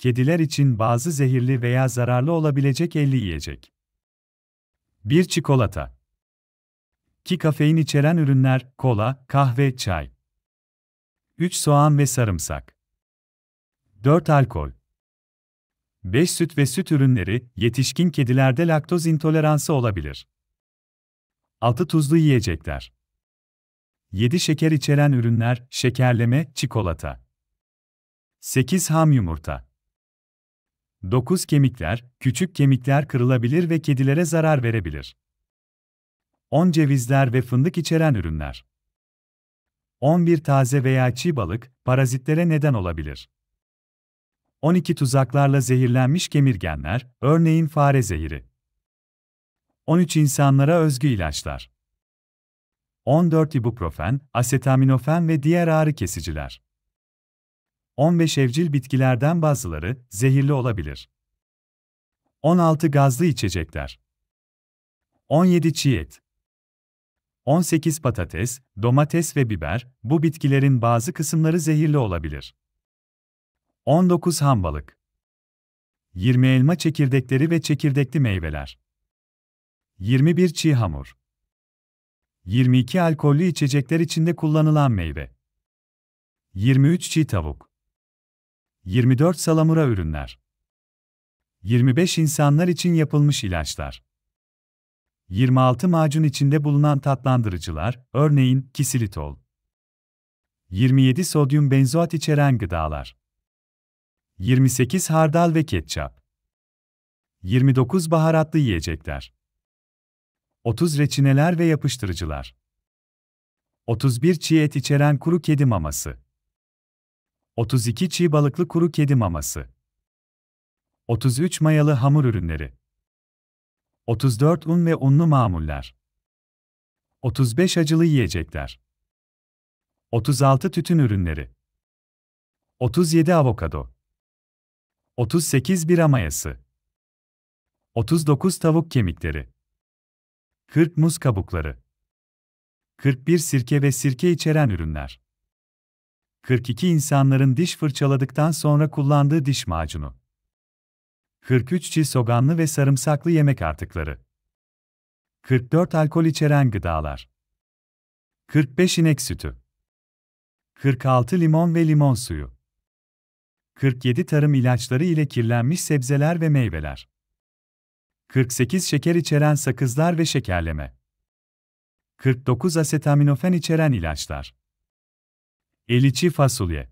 Kediler için bazı zehirli veya zararlı olabilecek 50 yiyecek. 1 çikolata. Ki kafein içeren ürünler, kola, kahve, çay. 3 soğan ve sarımsak. 4 alkol. 5 süt ve süt ürünleri, yetişkin kedilerde laktoz intoleransı olabilir. 6 tuzlu yiyecekler. 7 şeker içeren ürünler, şekerleme, çikolata. 8 ham yumurta. Dokuz kemikler, küçük kemikler kırılabilir ve kedilere zarar verebilir. 10 cevizler ve fındık içeren ürünler. 11 taze veya çiğ balık, parazitlere neden olabilir. 12 tuzaklarla zehirlenmiş kemirgenler, örneğin fare zehiri. 13 insanlara özgü ilaçlar. 14 ibuprofen, asetaminofen ve diğer ağrı kesiciler. 15 evcil bitkilerden bazıları zehirli olabilir. 16 gazlı içecekler. 17 çiğ et. 18 patates, domates ve biber, bu bitkilerin bazı kısımları zehirli olabilir. 19 ham balık. 20 elma çekirdekleri ve çekirdekli meyveler. 21 çiğ hamur. 22 alkollü içecekler içinde kullanılan meyve. 23 çiğ tavuk. 24 salamura ürünler. 25 insanlar için yapılmış ilaçlar. 26 macun içinde bulunan tatlandırıcılar, örneğin kisilitol. 27 sodyum benzoat içeren gıdalar. 28 hardal ve ketçap. 29 baharatlı yiyecekler. 30 reçineler ve yapıştırıcılar. 31 çiğ et içeren kuru kedi maması. 32 çiğ balıklı kuru kedi maması. 33 mayalı hamur ürünleri. 34 un ve unlu mamuller. 35 acılı yiyecekler. 36 tütün ürünleri. 37 avokado. 38 bira mayası. 39 tavuk kemikleri. 40 muz kabukları. 41 sirke ve sirke içeren ürünler. 42 insanların diş fırçaladıktan sonra kullandığı diş macunu. 43 çiğ soğanlı ve sarımsaklı yemek artıkları. 44 alkol içeren gıdalar. 45 inek sütü. 46 limon ve limon suyu. 47 tarım ilaçları ile kirlenmiş sebzeler ve meyveler. 48 şeker içeren sakızlar ve şekerleme. 49 asetaminofen içeren ilaçlar. Eliçi fasulye